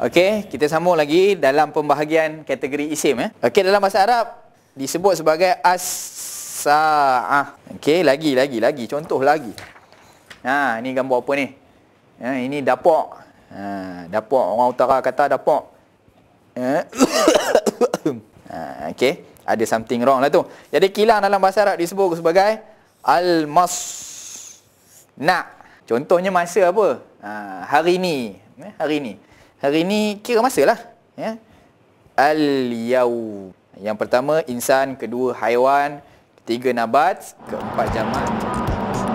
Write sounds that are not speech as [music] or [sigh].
Okey, kita sambung lagi dalam pembahagian kategori isim eh. Okey, dalam bahasa Arab disebut sebagai as-sa'ah. Okey, lagi lagi lagi contoh lagi. Ha, ini gambar apa ni? Ha, ini dapur. Ha, dapur orang utara kata dapur. Ha. [coughs] ha, okey, ada something wrong lah tu. Jadi kilang dalam bahasa Arab disebut sebagai al-mas. Contohnya masa apa? Ha, hari ni. Eh, hari ni. Hari ini kira masalah. Ya. Al-yau. Yang pertama insan, kedua haiwan, ketiga nabat, keempat jamak.